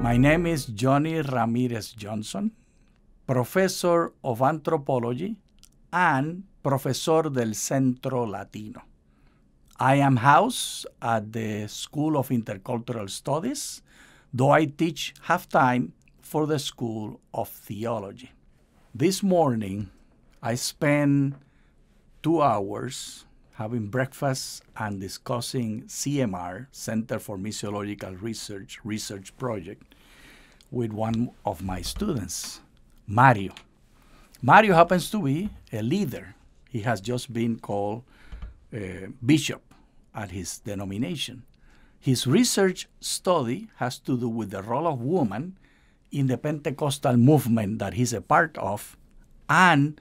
My name is Johnny Ramirez Johnson, professor of anthropology and professor del Centro Latino. I am housed at the School of Intercultural Studies, though I teach half time for the School of Theology. This morning, I spent two hours having breakfast and discussing CMR, Center for Missiological Research, research project, with one of my students, Mario. Mario happens to be a leader. He has just been called uh, bishop at his denomination. His research study has to do with the role of woman in the Pentecostal movement that he's a part of and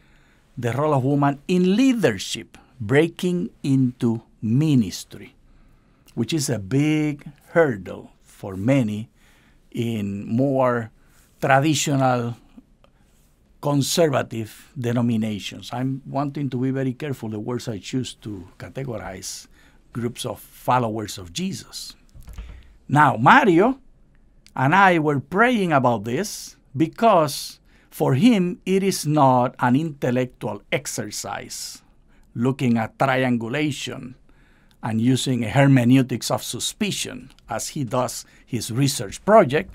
the role of woman in leadership breaking into ministry, which is a big hurdle for many in more traditional conservative denominations. I'm wanting to be very careful the words I choose to categorize groups of followers of Jesus. Now, Mario and I were praying about this because for him it is not an intellectual exercise looking at triangulation and using a hermeneutics of suspicion as he does his research project.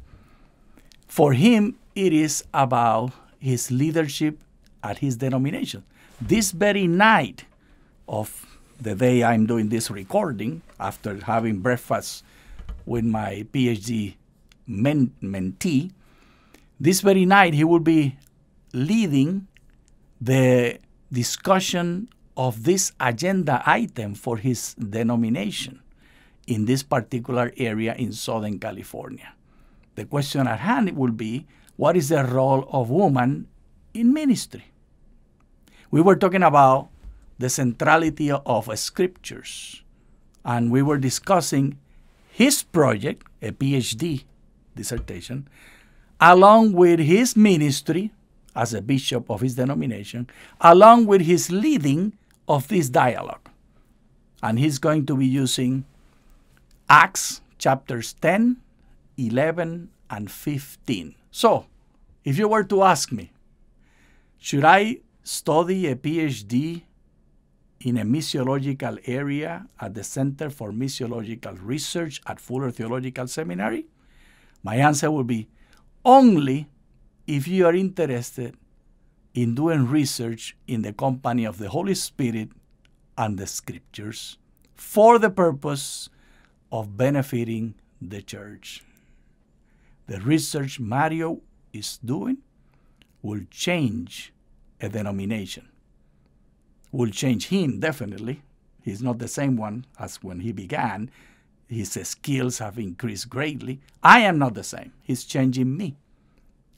For him, it is about his leadership at his denomination. This very night of the day I'm doing this recording, after having breakfast with my PhD men mentee, this very night he will be leading the discussion of this agenda item for his denomination in this particular area in Southern California. The question at hand will be what is the role of woman in ministry? We were talking about the centrality of scriptures, and we were discussing his project, a PhD dissertation, along with his ministry as a bishop of his denomination, along with his leading of this dialogue. And he's going to be using Acts chapters 10, 11, and 15. So, if you were to ask me, should I study a PhD in a missiological area at the Center for Missiological Research at Fuller Theological Seminary? My answer would be only if you are interested in doing research in the company of the Holy Spirit and the Scriptures for the purpose of benefiting the church. The research Mario is doing will change a denomination. Will change him, definitely. He's not the same one as when he began. His skills have increased greatly. I am not the same. He's changing me.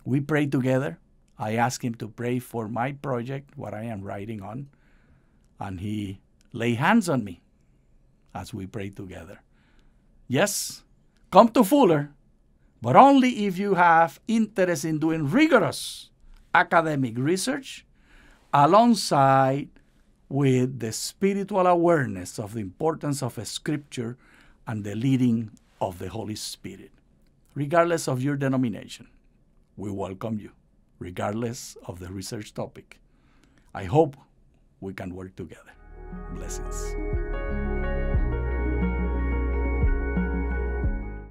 We pray together I asked him to pray for my project, what I am writing on, and he lay hands on me as we prayed together. Yes, come to Fuller, but only if you have interest in doing rigorous academic research alongside with the spiritual awareness of the importance of Scripture and the leading of the Holy Spirit. Regardless of your denomination, we welcome you regardless of the research topic. I hope we can work together. Blessings.